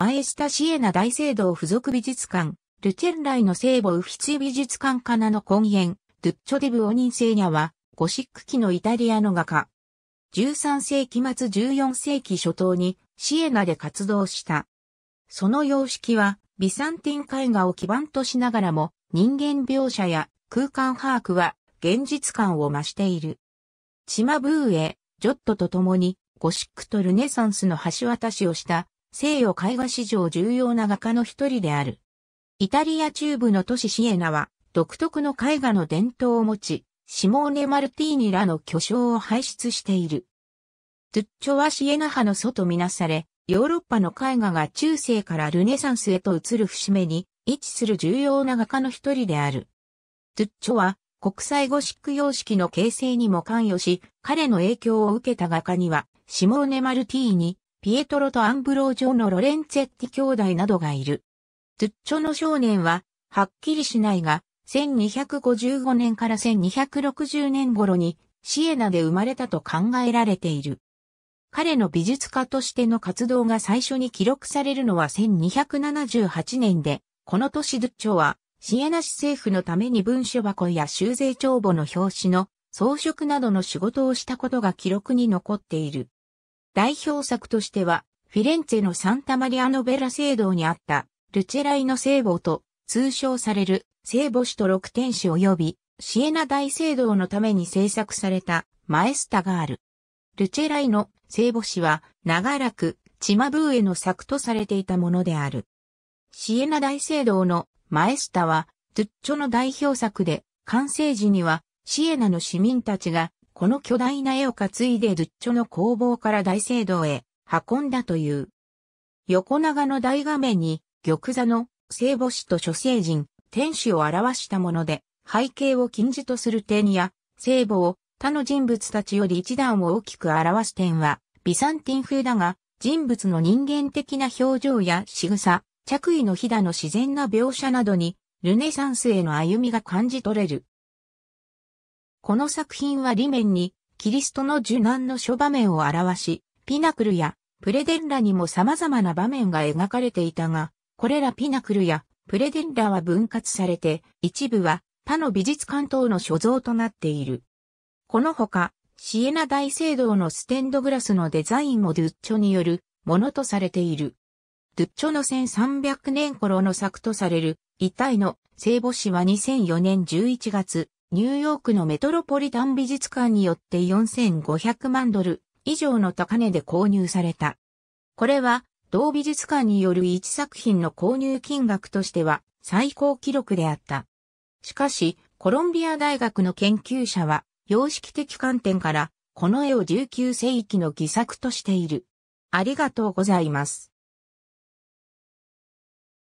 前下シエナ大聖堂附属美術館、ルチェンライの聖母ウフィツィ美術館カナの根源、ドゥッチョデブオニンセーニャは、ゴシック期のイタリアの画家。13世紀末14世紀初頭にシエナで活動した。その様式は、ビサンティン絵画を基盤としながらも、人間描写や空間把握は現実感を増している。チマブーエ、ジョットと共に、ゴシックとルネサンスの橋渡しをした西洋絵画史上重要な画家の一人である。イタリア中部の都市シエナは、独特の絵画の伝統を持ち、シモーネ・マルティーニらの巨匠を輩出している。トゥッチョはシエナ派の祖とみなされ、ヨーロッパの絵画が中世からルネサンスへと移る節目に位置する重要な画家の一人である。トゥッチョは国際ゴシック様式の形成にも関与し、彼の影響を受けた画家には、シモーネ・マルティーニ、ピエトロとアンブロージョのロレンツェッティ兄弟などがいる。ズッチョの少年は、はっきりしないが、1255年から1260年頃にシエナで生まれたと考えられている。彼の美術家としての活動が最初に記録されるのは1278年で、この年ズッチョはシエナ市政府のために文書箱や修税帳簿の表紙の装飾などの仕事をしたことが記録に残っている。代表作としては、フィレンツェのサンタマリアノベラ聖堂にあった、ルチェライの聖母と通称される聖母子と六天使及び、シエナ大聖堂のために制作されたマエスタがある。ルチェライの聖母子は長らくチマブーエの作とされていたものである。シエナ大聖堂のマエスタは、トゥッチョの代表作で、完成時にはシエナの市民たちがこの巨大な絵を担いでルッチョの工房から大聖堂へ運んだという。横長の大画面に玉座の聖母子と諸聖人、天使を表したもので、背景を禁じとする点や、聖母を他の人物たちより一段を大きく表す点は、ビサンティン風だが、人物の人間的な表情や仕草、着衣のひだの自然な描写などに、ルネサンスへの歩みが感じ取れる。この作品は裏面に、キリストの受難の諸場面を表し、ピナクルやプレデンラにも様々な場面が描かれていたが、これらピナクルやプレデンラは分割されて、一部は他の美術館等の所蔵となっている。このほか、シエナ大聖堂のステンドグラスのデザインもドゥッチョによるものとされている。ドゥッチョの1300年頃の作とされる遺体の聖母子は2004年11月、ニューヨークのメトロポリタン美術館によって4500万ドル以上の高値で購入された。これは同美術館による1作品の購入金額としては最高記録であった。しかし、コロンビア大学の研究者は様式的観点からこの絵を19世紀の偽作としている。ありがとうございます。